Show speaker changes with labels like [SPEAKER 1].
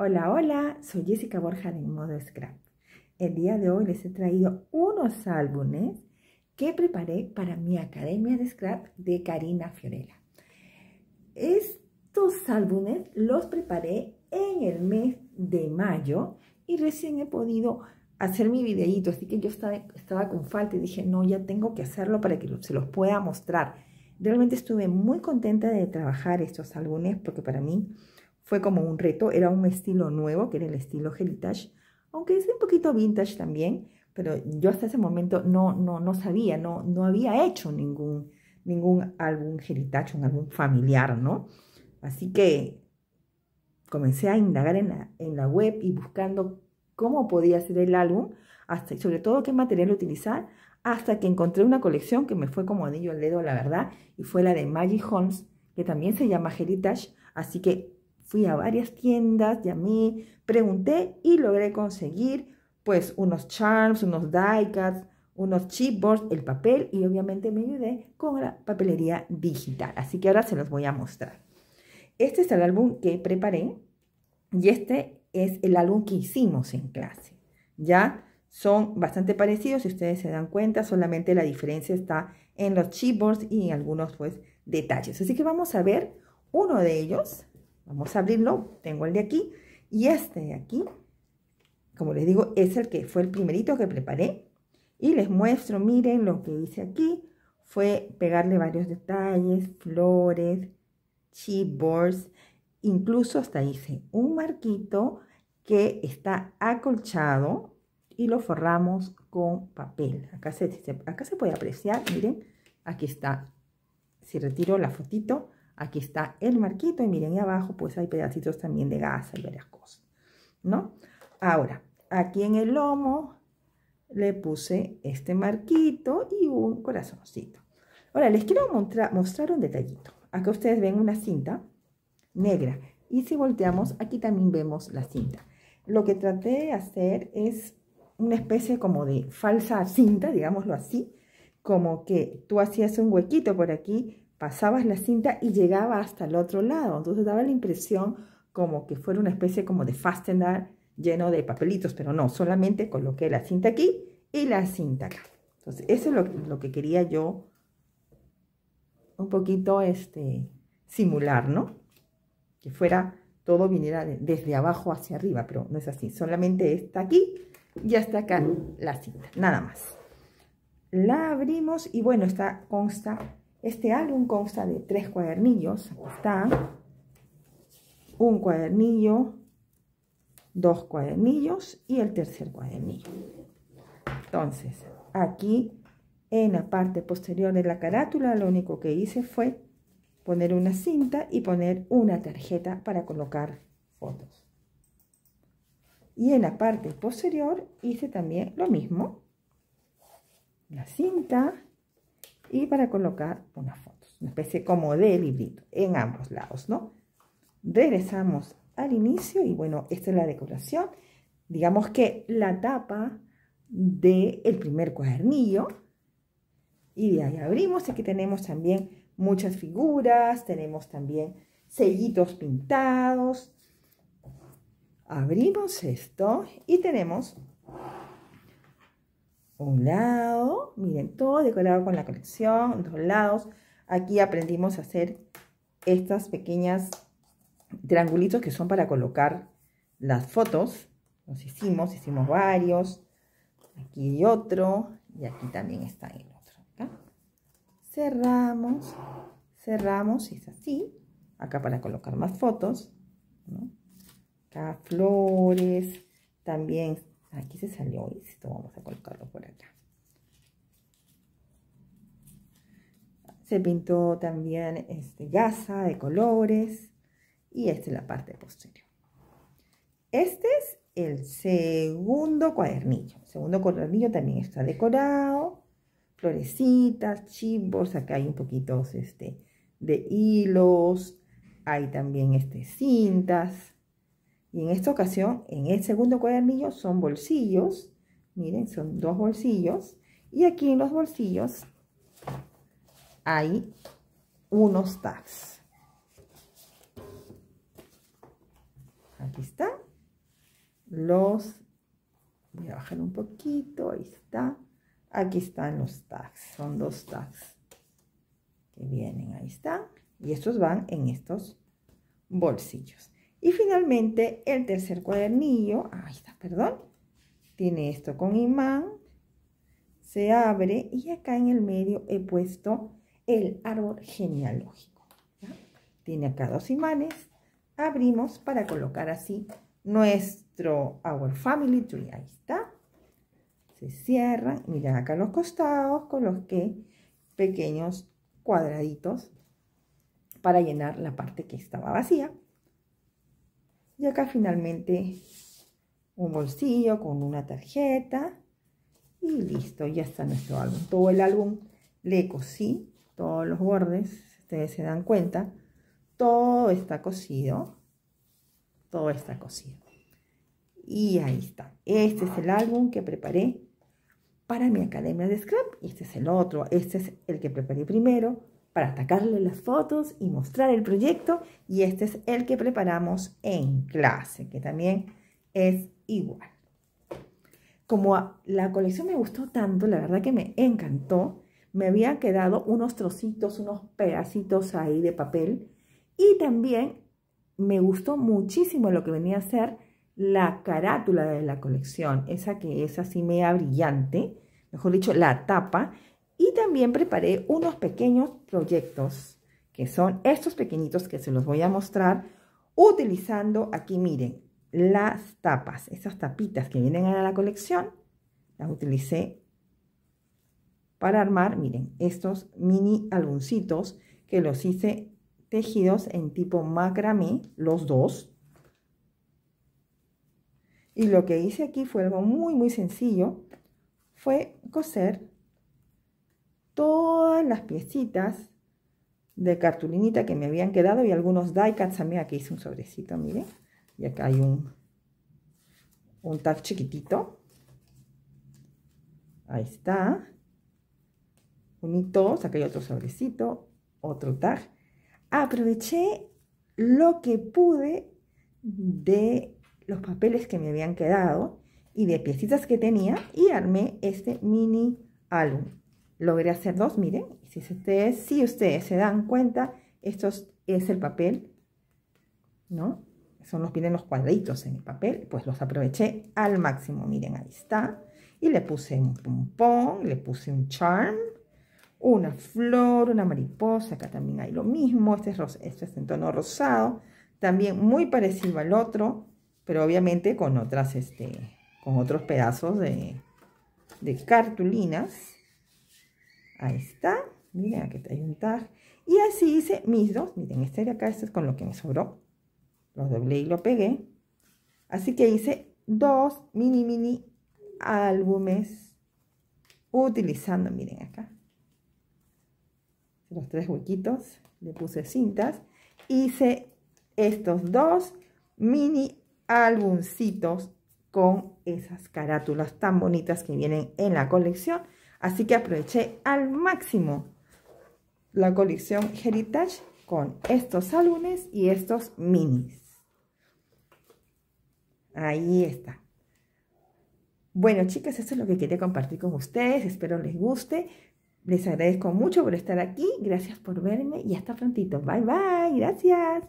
[SPEAKER 1] Hola, hola, soy Jessica Borja de Modo Scrap. El día de hoy les he traído unos álbumes que preparé para mi Academia de Scrap de Karina Fiorella. Estos álbumes los preparé en el mes de mayo y recién he podido hacer mi videíto, así que yo estaba, estaba con falta y dije, no, ya tengo que hacerlo para que se los pueda mostrar. Realmente estuve muy contenta de trabajar estos álbumes porque para mí fue como un reto, era un estilo nuevo, que era el estilo heritage, aunque es un poquito vintage también, pero yo hasta ese momento no, no, no sabía, no, no había hecho ningún, ningún álbum heritage, un álbum familiar, ¿no? Así que comencé a indagar en la, web y buscando cómo podía ser el álbum, hasta, sobre todo qué material utilizar, hasta que encontré una colección que me fue como anillo al dedo, la verdad, y fue la de Maggie Holmes, que también se llama Heritage, así que Fui a varias tiendas, llamé, pregunté y logré conseguir pues unos charms, unos die-cuts, unos chipboards, el papel y obviamente me ayudé con la papelería digital. Así que ahora se los voy a mostrar. Este es el álbum que preparé y este es el álbum que hicimos en clase. Ya son bastante parecidos, si ustedes se dan cuenta, solamente la diferencia está en los chipboards y en algunos pues detalles. Así que vamos a ver uno de ellos Vamos a abrirlo. Tengo el de aquí y este de aquí. Como les digo, es el que fue el primerito que preparé. Y les muestro, miren lo que hice aquí. Fue pegarle varios detalles, flores, chipboards. Incluso hasta hice un marquito que está acolchado y lo forramos con papel. Acá se, acá se puede apreciar, miren, aquí está. Si retiro la fotito, Aquí está el marquito y miren, y abajo pues hay pedacitos también de gasa y varias cosas, ¿no? Ahora, aquí en el lomo le puse este marquito y un corazoncito. Ahora, les quiero mostrar, mostrar un detallito. Acá ustedes ven una cinta negra y si volteamos, aquí también vemos la cinta. Lo que traté de hacer es una especie como de falsa cinta, digámoslo así, como que tú hacías un huequito por aquí pasabas la cinta y llegaba hasta el otro lado. Entonces daba la impresión como que fuera una especie como de fastener lleno de papelitos, pero no, solamente coloqué la cinta aquí y la cinta acá. Entonces eso es lo, que quería yo un poquito este, simular, ¿no? Que fuera, todo viniera desde abajo hacia arriba, pero no es así. Solamente está aquí y hasta acá la cinta, nada más. La abrimos y bueno, está consta este álbum consta de tres cuadernillos, está, un cuadernillo, dos cuadernillos y el tercer cuadernillo. Entonces, aquí en la parte posterior de la carátula lo único que hice fue poner una cinta y poner una tarjeta para colocar fotos. Y en la parte posterior hice también lo mismo. La cinta y para colocar unas fotos, una especie como de librito en ambos lados, ¿no? Regresamos al inicio y bueno, esta es la decoración. Digamos que la tapa del el primer cuadernillo y de ahí abrimos. Aquí tenemos también muchas figuras, tenemos también sellitos pintados. Abrimos esto y tenemos un lado, miren, todo decorado con la colección, dos lados. Aquí aprendimos a hacer estas pequeñas triangulitos que son para colocar las fotos. Los hicimos, hicimos varios. Aquí hay otro y aquí también está el otro. Cerramos, cerramos y es así. Acá para colocar más fotos. Acá flores, también Aquí se salió esto, vamos a colocarlo por acá. Se pintó también este, gasa de colores y esta es la parte posterior. Este es el segundo cuadernillo. El segundo cuadernillo también está decorado. Florecitas, chimbos, acá hay un poquito este, de hilos, hay también este, cintas. Y en esta ocasión, en el segundo cuadernillo son bolsillos, miren, son dos bolsillos. Y aquí en los bolsillos hay unos tags. Aquí está. Los, voy a bajar un poquito, ahí está. Aquí están los tags, son dos tags que vienen, ahí están. Y estos van en estos bolsillos. Y finalmente el tercer cuadernillo, ahí está, perdón, tiene esto con imán, se abre y acá en el medio he puesto el árbol genealógico. Tiene acá dos imanes, abrimos para colocar así nuestro Our Family Tree, ahí está. Se cierra, mira acá los costados con los que pequeños cuadraditos para llenar la parte que estaba vacía. Y acá finalmente un bolsillo con una tarjeta y listo, ya está nuestro álbum. Todo el álbum le cosí, todos los bordes, si ustedes se dan cuenta, todo está cosido, todo está cosido. Y ahí está. Este es el álbum que preparé para mi academia de scrap. y Este es el otro. Este es el que preparé primero para sacarle las fotos y mostrar el proyecto. Y este es el que preparamos en clase, que también es igual. Como la colección me gustó tanto, la verdad que me encantó, me habían quedado unos trocitos, unos pedacitos ahí de papel. Y también me gustó muchísimo lo que venía a ser la carátula de la colección, esa que es así media brillante, mejor dicho, la tapa, y también preparé unos pequeños proyectos, que son estos pequeñitos que se los voy a mostrar, utilizando aquí, miren, las tapas, Estas tapitas que vienen a la colección, las utilicé para armar, miren, estos mini albuncitos que los hice tejidos en tipo macramé, los dos. Y lo que hice aquí fue algo muy, muy sencillo. Fue coser todas las piecitas de cartulinita que me habían quedado y algunos die-cuts también. Aquí hice un sobrecito, miren. Y acá hay un, un tag chiquitito. Ahí está. Unitos, Acá hay otro sobrecito, otro tag. Aproveché lo que pude de los papeles que me habían quedado y de piecitas que tenía y armé este mini álbum. Logré hacer dos, miren. Si ustedes, ustedes se dan cuenta, esto es el papel, ¿no? Son los, piden los cuadritos en el papel, pues los aproveché al máximo. Miren, ahí está. Y le puse un pompón, le puse un charm, una flor, una mariposa. Acá también hay lo mismo. Este es, este es en tono rosado. También muy parecido al otro, pero obviamente con otras, este, con otros pedazos de cartulinas. Ahí está. Miren, aquí hay un tag. Y así hice mis dos. Miren, este de acá, este es con lo que me sobró. lo doblé y lo pegué. Así que hice dos mini, mini álbumes utilizando, miren acá, los tres huequitos, le puse cintas. Hice estos dos mini álbumcitos con esas carátulas tan bonitas que vienen en la colección. Así que aproveché al máximo la colección Heritage con estos álbumes y estos minis. Ahí está. Bueno, chicas, eso es lo que quería compartir con ustedes. Espero les guste. Les agradezco mucho por estar aquí. Gracias por verme y hasta prontito. Bye, bye. Gracias.